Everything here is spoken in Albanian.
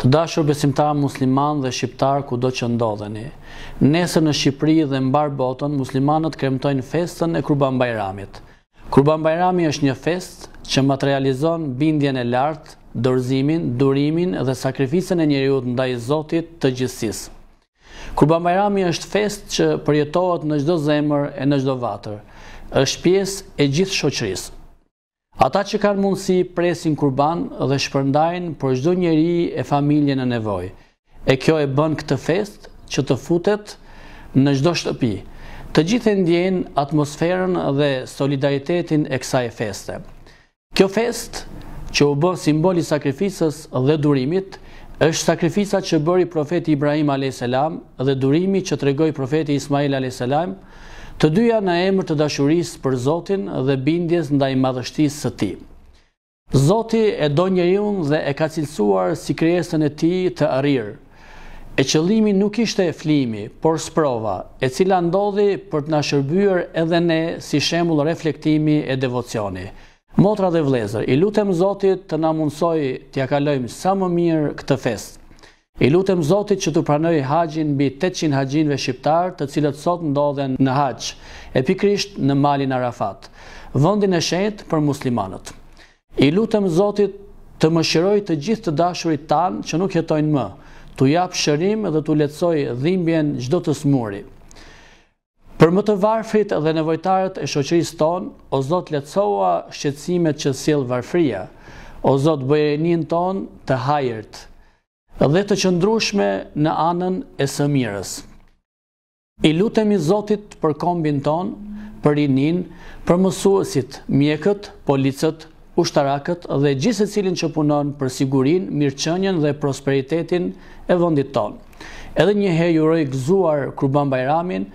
Të dashur besimtar musliman dhe shqiptar ku do që ndodheni. Nese në Shqipri dhe në barë botën, muslimanët kremtojnë festën e Kurban Bajramit. Kurban Bajrami është një fest që materializon bindjen e lartë, dorëzimin, durimin dhe sakrificën e njeriut nda i Zotit të gjithsis. Kurban Bajrami është fest që përjetohet në gjdo zemër e në gjdo vatër. është pies e gjithë shoqërisë. Ata që kanë mundësi presin kurban dhe shpërndajnë për shdo njeri e familje në nevoj. E kjo e bën këtë fest që të futet në shdo shtëpi. Të gjithë e ndjenë atmosferën dhe solidaritetin e kësaj feste. Kjo fest që u bën simboli sakrifisës dhe durimit, është sakrifisa që bëri profeti Ibrahim a.s. dhe durimi që të regoj profeti Ismail a.s të dyja në emër të dashurisë për Zotin dhe bindjes ndaj madhështisë së Tij. Zoti e do njeriu dhe e ka cilësuar si krijesën e Tij të arirë. E qëllimi nuk ishte e flimi, por sprova, e cila ndodhi për të na shërbyer edhe ne si shembull reflektimi e devocioni. Motra dhe vlezër, i lutem Zotit të na mundsoj jakalojmë ja kalojmë sa më mirë këtë festë. I lutëm Zotit që të pranoj haqin bi 800 haqinve shqiptarë të cilët sot ndodhen në haq, e pikrisht në malin Arafat, vëndin e shenjt për muslimanët. I lutëm Zotit të më shiroj të gjithë të dashurit tanë që nuk jetojnë më, të japë shërim dhe të letësoj dhimbjen gjdo të smuri. Për më të varfrit dhe nevojtarët e shoqëris tonë, o Zot letësoa shqetsimet që silë varfria, o Zot bëjërinin tonë të hajërtë, dhe të qëndrushme në anën e së mirës. I lutemi Zotit për kombin ton, për rinin, për mësuesit, mjekët, policët, ushtarakët dhe gjisë e cilin që punon për sigurin, mirëqënjen dhe prosperitetin e vëndit ton. Edhe një hejuroj gëzuar Kurban Bajramin,